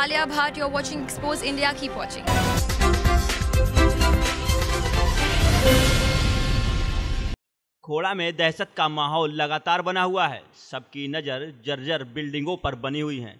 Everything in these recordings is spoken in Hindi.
Alia Bhatt. You're watching Expose India. Keep watching. खोड़ा में दहशत का माहौल लगातार बना हुआ है सबकी नज़र जर्जर बिल्डिंगों पर बनी हुई है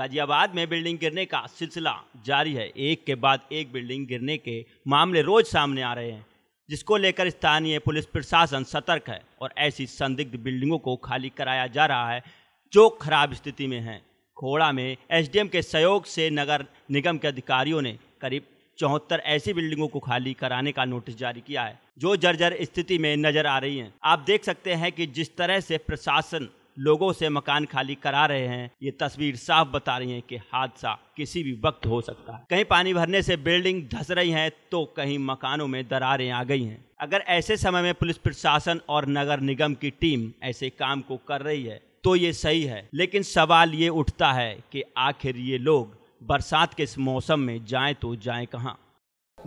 गाजियाबाद में बिल्डिंग गिरने का सिलसिला जारी है एक के बाद एक बिल्डिंग गिरने के मामले रोज सामने आ रहे हैं जिसको लेकर स्थानीय पुलिस प्रशासन सतर्क है और ऐसी संदिग्ध बिल्डिंगों को खाली कराया जा रहा है जो खराब स्थिति में हैं खोड़ा में एसडीएम के सहयोग से नगर निगम के अधिकारियों ने करीब चौहत्तर ऐसी बिल्डिंगों को खाली कराने का नोटिस जारी किया है जो जर्जर स्थिति में नजर आ रही हैं। आप देख सकते हैं कि जिस तरह से प्रशासन लोगों से मकान खाली करा रहे हैं ये तस्वीर साफ बता रही है कि हादसा किसी भी वक्त हो सकता है कहीं पानी भरने से बिल्डिंग धस रही है तो कहीं मकानों में दरारें आ गई हैं अगर ऐसे समय में पुलिस प्रशासन और नगर निगम की टीम ऐसे काम को कर रही है तो ये सही है लेकिन सवाल ये उठता है कि आखिर ये लोग बरसात के इस मौसम में जाएं तो जाएं कहाँ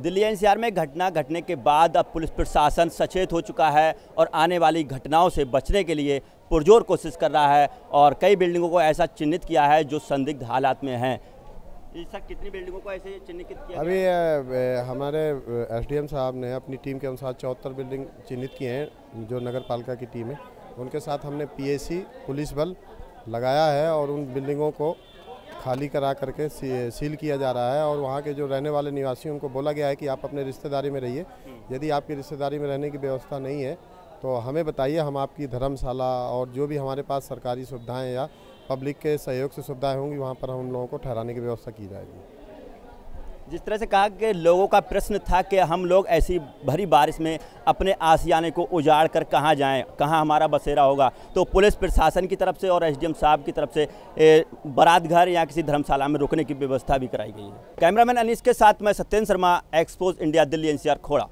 दिल्ली एनसीआर में घटना घटने के बाद अब पुलिस प्रशासन सचेत हो चुका है और आने वाली घटनाओं से बचने के लिए पुरजोर कोशिश कर रहा है और कई बिल्डिंगों को ऐसा चिन्हित किया है जो संदिग्ध हालात में हैं कितनी बिल्डिंगों को ऐसे चिन्हित किया अभी है? हमारे एसडीएम साहब ने अपनी टीम के अनुसार चौहत्तर बिल्डिंग चिन्हित किए हैं जो नगर पालिका की टीम है उनके साथ हमने पी पुलिस बल लगाया है और उन बिल्डिंगों को खाली करा करके सील किया जा रहा है और वहाँ के जो रहने वाले निवासी उनको बोला गया है कि आप अपने रिश्तेदारी में रहिए यदि आपकी रिश्तेदारी में रहने की व्यवस्था नहीं है तो हमें बताइए हम आपकी धर्मशाला और जो भी हमारे पास सरकारी सुविधाएं या पब्लिक के सहयोग से सुविधाएं होंगी वहाँ पर हम लोगों को ठहराने की व्यवस्था की जाएगी जिस तरह से कहा कि लोगों का प्रश्न था कि हम लोग ऐसी भरी बारिश में अपने आसियाने को उजाड़ कर कहाँ जाएँ कहाँ हमारा बसेरा होगा तो पुलिस प्रशासन की तरफ से और एसडीएम साहब की तरफ से बारात घर या किसी धर्मशाला में रुकने की व्यवस्था भी कराई गई है कैमरामैन अनिस के साथ मैं Satyendra Sharma expose India Delhi NCR खोड़ा